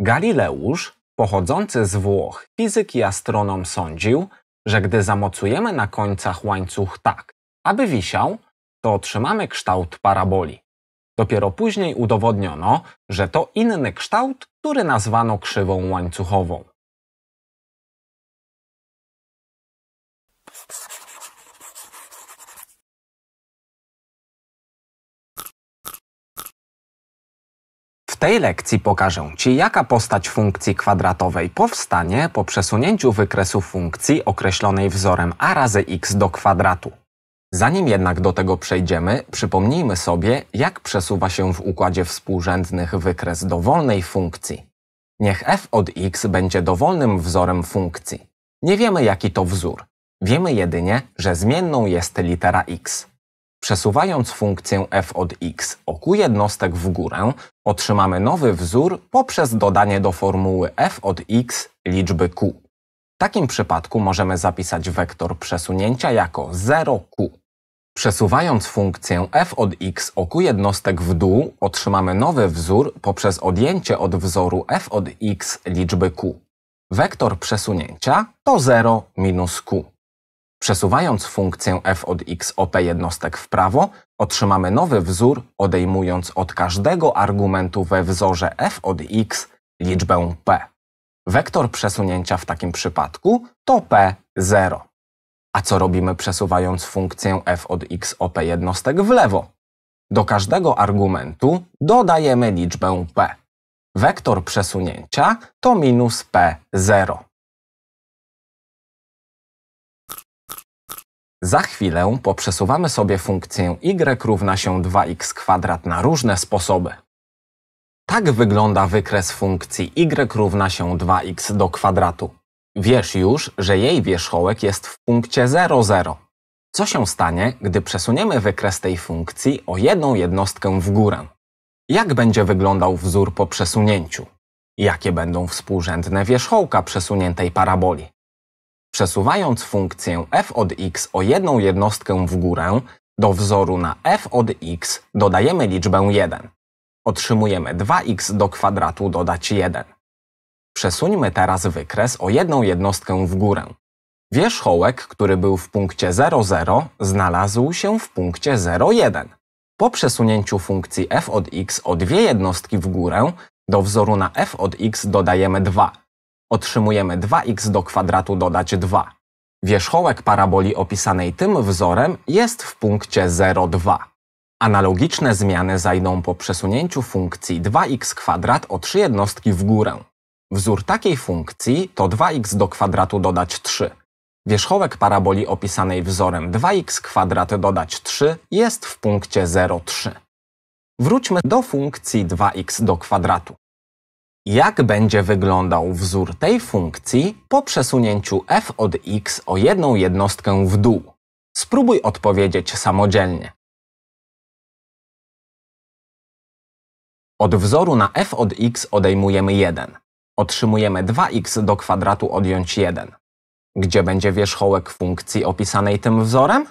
Galileusz, pochodzący z Włoch fizyk i astronom, sądził, że gdy zamocujemy na końcach łańcuch tak, aby wisiał, to otrzymamy kształt paraboli. Dopiero później udowodniono, że to inny kształt, który nazwano krzywą łańcuchową. tej lekcji pokażę Ci, jaka postać funkcji kwadratowej powstanie po przesunięciu wykresu funkcji określonej wzorem a razy x do kwadratu. Zanim jednak do tego przejdziemy, przypomnijmy sobie, jak przesuwa się w układzie współrzędnych wykres dowolnej funkcji. Niech f od x będzie dowolnym wzorem funkcji. Nie wiemy jaki to wzór. Wiemy jedynie, że zmienną jest litera x. Przesuwając funkcję f od x o q jednostek w górę, otrzymamy nowy wzór poprzez dodanie do formuły f od x liczby q. W takim przypadku możemy zapisać wektor przesunięcia jako 0q. Przesuwając funkcję f od x o q jednostek w dół, otrzymamy nowy wzór poprzez odjęcie od wzoru f od x liczby q. Wektor przesunięcia to 0 minus q. Przesuwając funkcję f od x o p jednostek w prawo, otrzymamy nowy wzór, odejmując od każdego argumentu we wzorze f od x liczbę p. Wektor przesunięcia w takim przypadku to p0. A co robimy przesuwając funkcję f od x o p jednostek w lewo? Do każdego argumentu dodajemy liczbę p. Wektor przesunięcia to minus p0. Za chwilę poprzesuwamy sobie funkcję y równa się 2x kwadrat na różne sposoby. Tak wygląda wykres funkcji y równa się 2x do kwadratu. Wiesz już, że jej wierzchołek jest w punkcie 0, 0. Co się stanie, gdy przesuniemy wykres tej funkcji o jedną jednostkę w górę? Jak będzie wyglądał wzór po przesunięciu? Jakie będą współrzędne wierzchołka przesuniętej paraboli? Przesuwając funkcję f od x o jedną jednostkę w górę, do wzoru na f od x dodajemy liczbę 1. Otrzymujemy 2x do kwadratu dodać 1. Przesuńmy teraz wykres o jedną jednostkę w górę. Wierzchołek, który był w punkcie 0,0 znalazł się w punkcie 0,1. Po przesunięciu funkcji f od x o dwie jednostki w górę, do wzoru na f od x dodajemy 2 otrzymujemy 2x do kwadratu dodać 2. Wierzchołek paraboli opisanej tym wzorem jest w punkcie 0,2. Analogiczne zmiany zajdą po przesunięciu funkcji 2x kwadrat o 3 jednostki w górę. Wzór takiej funkcji to 2x do kwadratu dodać 3. Wierzchołek paraboli opisanej wzorem 2x kwadrat dodać 3 jest w punkcie 0,3. Wróćmy do funkcji 2x do kwadratu. Jak będzie wyglądał wzór tej funkcji po przesunięciu f od x o jedną jednostkę w dół? Spróbuj odpowiedzieć samodzielnie. Od wzoru na f od x odejmujemy 1. Otrzymujemy 2x do kwadratu odjąć 1. Gdzie będzie wierzchołek funkcji opisanej tym wzorem?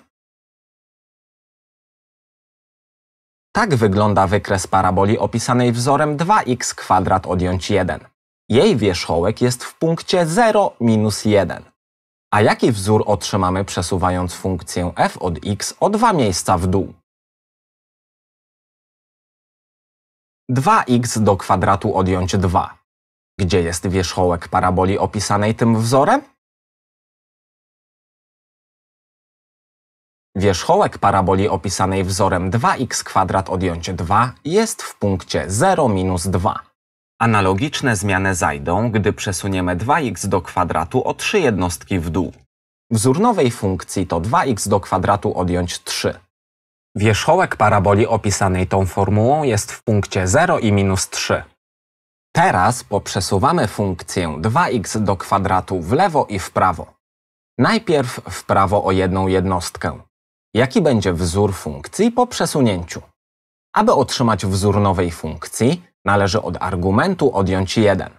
Tak wygląda wykres paraboli opisanej wzorem 2x kwadrat odjąć 1. Jej wierzchołek jest w punkcie 0 minus 1. A jaki wzór otrzymamy przesuwając funkcję f od x o dwa miejsca w dół? 2x do kwadratu odjąć 2. Gdzie jest wierzchołek paraboli opisanej tym wzorem? Wierzchołek paraboli opisanej wzorem 2x2 odjęcie 2 jest w punkcie 0 minus 2. Analogiczne zmiany zajdą, gdy przesuniemy 2x do kwadratu o 3 jednostki w dół. Wzór nowej funkcji to 2x do kwadratu odjąć 3. Wierzchołek paraboli opisanej tą formułą jest w punkcie 0 i minus 3. Teraz poprzesuwamy funkcję 2x do kwadratu w lewo i w prawo. Najpierw w prawo o jedną jednostkę jaki będzie wzór funkcji po przesunięciu. Aby otrzymać wzór nowej funkcji, należy od argumentu odjąć 1.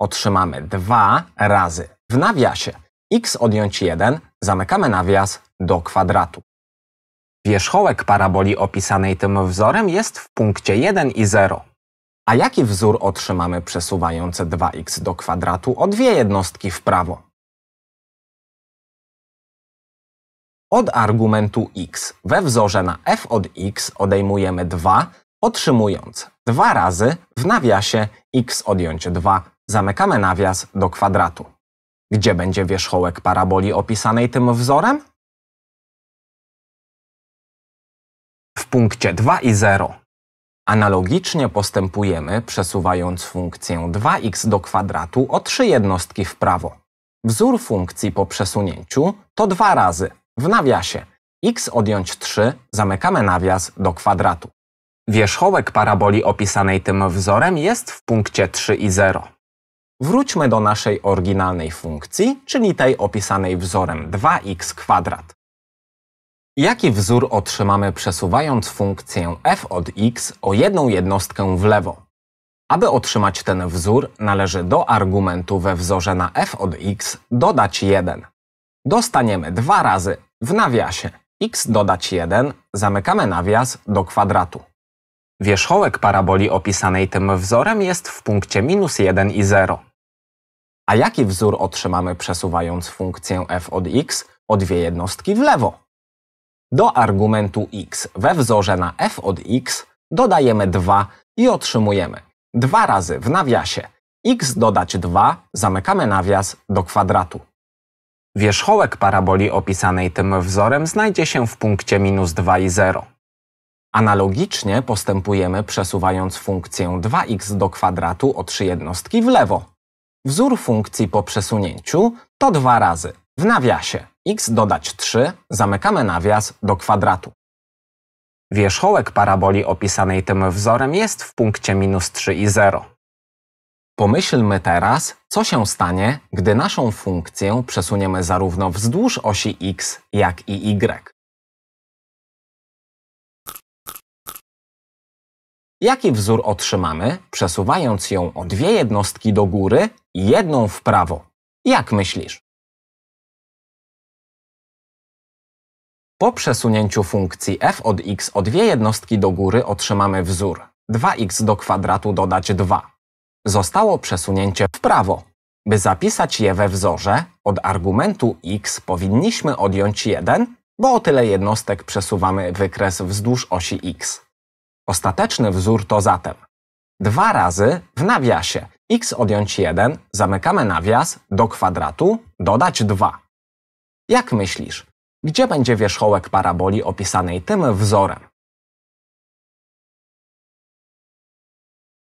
Otrzymamy 2 razy w nawiasie x odjąć 1, zamykamy nawias do kwadratu. Wierzchołek paraboli opisanej tym wzorem jest w punkcie 1 i 0. A jaki wzór otrzymamy przesuwając 2x do kwadratu o dwie jednostki w prawo? Od argumentu x we wzorze na f od x odejmujemy 2, otrzymując 2 razy w nawiasie x odjąć 2 zamykamy nawias do kwadratu. Gdzie będzie wierzchołek paraboli opisanej tym wzorem? W punkcie 2 i 0. Analogicznie postępujemy, przesuwając funkcję 2x do kwadratu o trzy jednostki w prawo. Wzór funkcji po przesunięciu to 2 razy w nawiasie. x odjąć 3 zamykamy nawias do kwadratu. Wierzchołek paraboli opisanej tym wzorem jest w punkcie 3 i 0. Wróćmy do naszej oryginalnej funkcji, czyli tej opisanej wzorem 2x kwadrat. Jaki wzór otrzymamy przesuwając funkcję f od x o jedną jednostkę w lewo? Aby otrzymać ten wzór, należy do argumentu we wzorze na f od x dodać 1 dostaniemy dwa razy w nawiasie x dodać 1, zamykamy nawias do kwadratu. Wierzchołek paraboli opisanej tym wzorem jest w punkcie minus 1 i 0. A jaki wzór otrzymamy przesuwając funkcję f od x o dwie jednostki w lewo? Do argumentu x we wzorze na f od x dodajemy 2 i otrzymujemy 2 razy w nawiasie x dodać 2, zamykamy nawias do kwadratu. Wierzchołek paraboli opisanej tym wzorem znajdzie się w punkcie minus 2 i 0. Analogicznie postępujemy przesuwając funkcję 2x do kwadratu o trzy jednostki w lewo. Wzór funkcji po przesunięciu to dwa razy w nawiasie x dodać 3, zamykamy nawias do kwadratu. Wierzchołek paraboli opisanej tym wzorem jest w punkcie minus 3 i 0. Pomyślmy teraz, co się stanie, gdy naszą funkcję przesuniemy zarówno wzdłuż osi x, jak i y. Jaki wzór otrzymamy, przesuwając ją o dwie jednostki do góry i jedną w prawo? Jak myślisz? Po przesunięciu funkcji f od x o dwie jednostki do góry otrzymamy wzór 2x do kwadratu dodać 2 zostało przesunięcie w prawo. By zapisać je we wzorze, od argumentu x powinniśmy odjąć 1, bo o tyle jednostek przesuwamy wykres wzdłuż osi x. Ostateczny wzór to zatem dwa razy w nawiasie x odjąć 1, zamykamy nawias, do kwadratu dodać 2. Jak myślisz, gdzie będzie wierzchołek paraboli opisanej tym wzorem?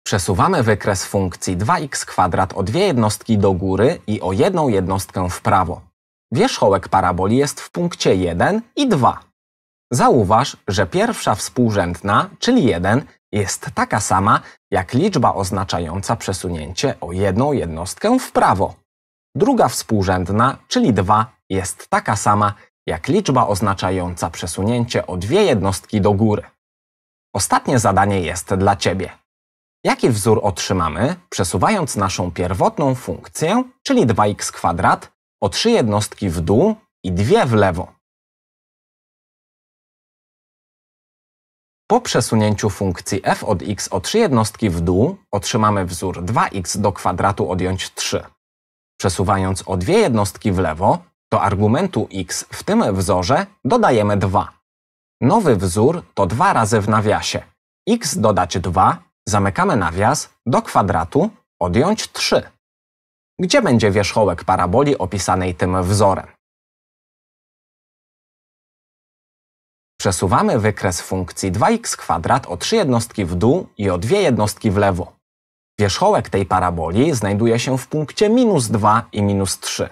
Przesuwamy wykres funkcji 2x2 o dwie jednostki do góry i o jedną jednostkę w prawo. Wierzchołek paraboli jest w punkcie 1 i 2. Zauważ, że pierwsza współrzędna, czyli 1, jest taka sama jak liczba oznaczająca przesunięcie o jedną jednostkę w prawo. Druga współrzędna, czyli 2, jest taka sama jak liczba oznaczająca przesunięcie o dwie jednostki do góry. Ostatnie zadanie jest dla Ciebie. Jaki wzór otrzymamy, przesuwając naszą pierwotną funkcję, czyli 2x kwadrat, o trzy jednostki w dół i dwie w lewo? Po przesunięciu funkcji f od x o trzy jednostki w dół otrzymamy wzór 2x do kwadratu odjąć 3. Przesuwając o dwie jednostki w lewo, do argumentu x w tym wzorze dodajemy 2. Nowy wzór to 2 razy w nawiasie. x dodać 2 Zamykamy nawias do kwadratu odjąć 3, gdzie będzie wierzchołek paraboli opisanej tym wzorem. Przesuwamy wykres funkcji 2x2 o 3 jednostki w dół i o 2 jednostki w lewo. Wierzchołek tej paraboli znajduje się w punkcie minus 2 i minus 3.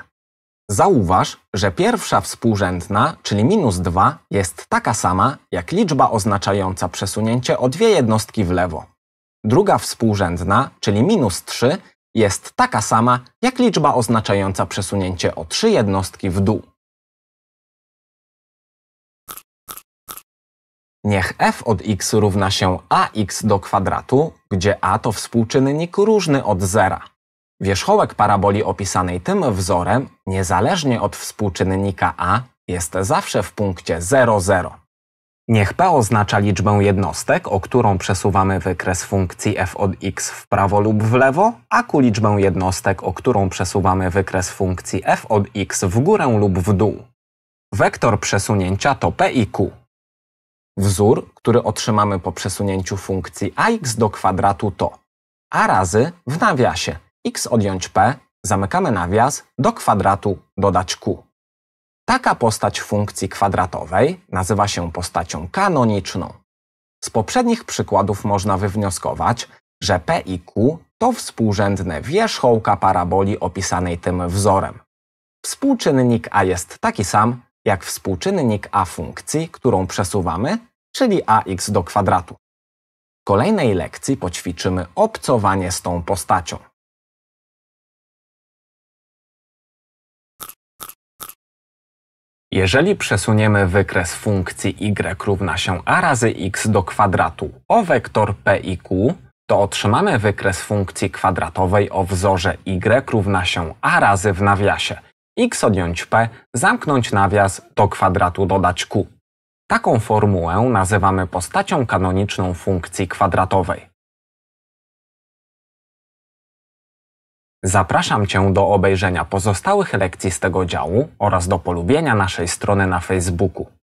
Zauważ, że pierwsza współrzędna, czyli minus 2, jest taka sama jak liczba oznaczająca przesunięcie o 2 jednostki w lewo druga współrzędna, czyli minus 3, jest taka sama jak liczba oznaczająca przesunięcie o 3 jednostki w dół. Niech f od x równa się ax do kwadratu, gdzie a to współczynnik różny od zera. Wierzchołek paraboli opisanej tym wzorem, niezależnie od współczynnika a, jest zawsze w punkcie 0,0. Niech P oznacza liczbę jednostek, o którą przesuwamy wykres funkcji f od x w prawo lub w lewo, a Q liczbę jednostek, o którą przesuwamy wykres funkcji f od x w górę lub w dół. Wektor przesunięcia to P i Q. Wzór, który otrzymamy po przesunięciu funkcji ax do kwadratu to a razy w nawiasie x odjąć p, zamykamy nawias, do kwadratu dodać q. Taka postać funkcji kwadratowej nazywa się postacią kanoniczną. Z poprzednich przykładów można wywnioskować, że P i Q to współrzędne wierzchołka paraboli opisanej tym wzorem. Współczynnik A jest taki sam jak współczynnik A funkcji, którą przesuwamy, czyli ax do kwadratu. W kolejnej lekcji poćwiczymy obcowanie z tą postacią. Jeżeli przesuniemy wykres funkcji y równa się a razy x do kwadratu o wektor p i q, to otrzymamy wykres funkcji kwadratowej o wzorze y równa się a razy w nawiasie x odjąć p, zamknąć nawias, do kwadratu dodać q. Taką formułę nazywamy postacią kanoniczną funkcji kwadratowej. Zapraszam Cię do obejrzenia pozostałych lekcji z tego działu oraz do polubienia naszej strony na Facebooku.